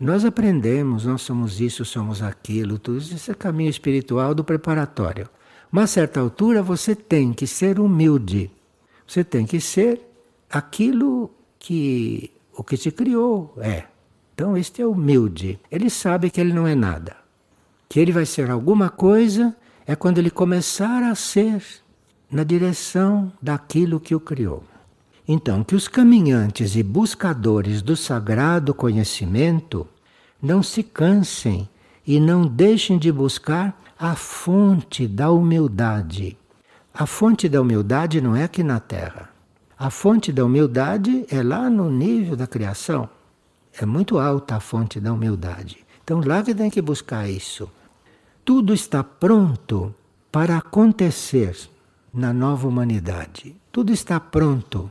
Nós aprendemos, nós somos isso, somos aquilo, tudo isso é caminho espiritual do preparatório. Uma certa altura você tem que ser humilde. Você tem que ser aquilo que o que te criou é. Então este é humilde. Ele sabe que ele não é nada. Que ele vai ser alguma coisa é quando ele começar a ser na direção daquilo que o criou. Então, que os caminhantes e buscadores do sagrado conhecimento não se cansem e não deixem de buscar a fonte da humildade. A fonte da humildade não é aqui na Terra. A fonte da humildade é lá no nível da criação. É muito alta a fonte da humildade. Então, lá que tem que buscar isso. Tudo está pronto para acontecer na nova humanidade. Tudo está pronto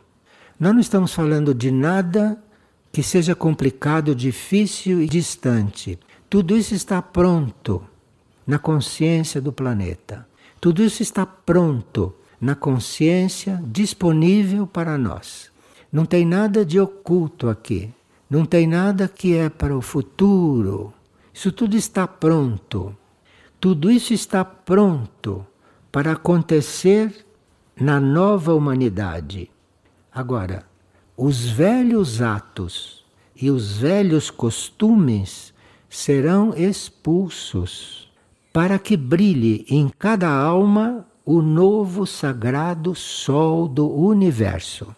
nós não estamos falando de nada que seja complicado, difícil e distante. Tudo isso está pronto na consciência do planeta. Tudo isso está pronto na consciência, disponível para nós. Não tem nada de oculto aqui. Não tem nada que é para o futuro. Isso tudo está pronto. Tudo isso está pronto para acontecer na nova humanidade. Agora, os velhos atos e os velhos costumes serão expulsos, para que brilhe em cada alma o novo sagrado sol do universo.